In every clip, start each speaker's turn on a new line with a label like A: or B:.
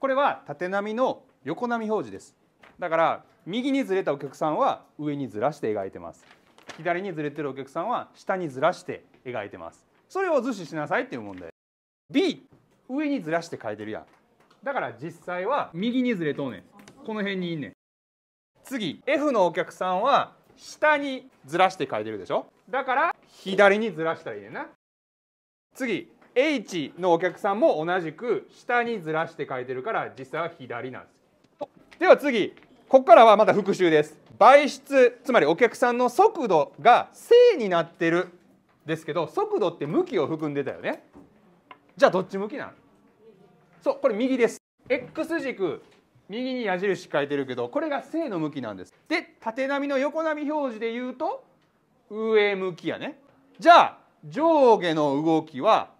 A: これは縦波の横波表示ですだから右にずれたお客さんは上にずらして描いてます左にずれてるお客さんは下にずらして描いてますそれを図示しなさいっていう問題 B 上にずらして書いてるやんだから実際は右にずれとんねんこの辺にいんねん次 F のお客さんは下にずらして書いてるでしょだから左にずらしたらいいねんな次 H のお客さんも同じく下にずらして書いてるから実際は左なんです。では次、ここからはまた復習です。倍出、つまりお客さんの速度が正になってるですけど、速度って向きを含んでたよね。じゃあどっち向きなのそう、これ右です。X 軸、右に矢印書いてるけど、これが正の向きなんです。で、縦波の横波表示で言うと、上向きやね。じゃあ、上下の動きは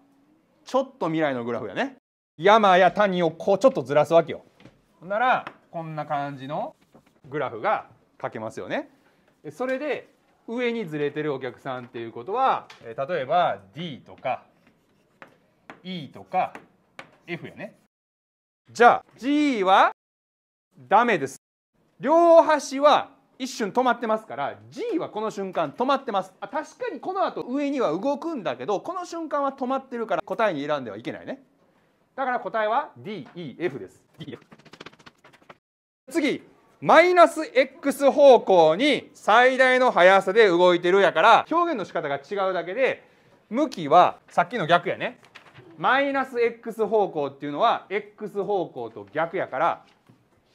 A: ちょっと未来のグラフやね山や谷をこうちょっとずらすわけよほんならこんな感じのグラフが書けますよねそれで上にずれてるお客さんっていうことは例えば D とか E とか F やねじゃあ G はダメです両端は一瞬止まってますから G はこの瞬間止まってますあ確かにこの後上には動くんだけどこの瞬間は止まってるから答えに選んではいけないねだから答えは DEF です DEF 次マイナス x 方向に最大の速さで動いてるやから表現の仕方が違うだけで向きはさっきの逆やねマイナス x 方向っていうのは x 方向と逆やから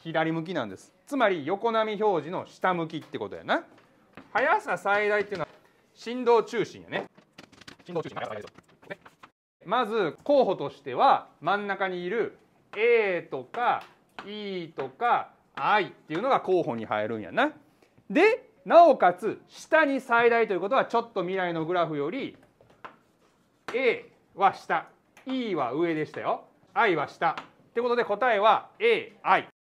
A: 左向きなんですつまり横波表示の下向きってことやな速さ最大っていうのは振動中心やね振動中心まず候補としては真ん中にいる A とか E とか I っていうのが候補に入るんやなでなおかつ下に最大ということはちょっと未来のグラフより A は下 E は上でしたよ I は下ってことで答えは AI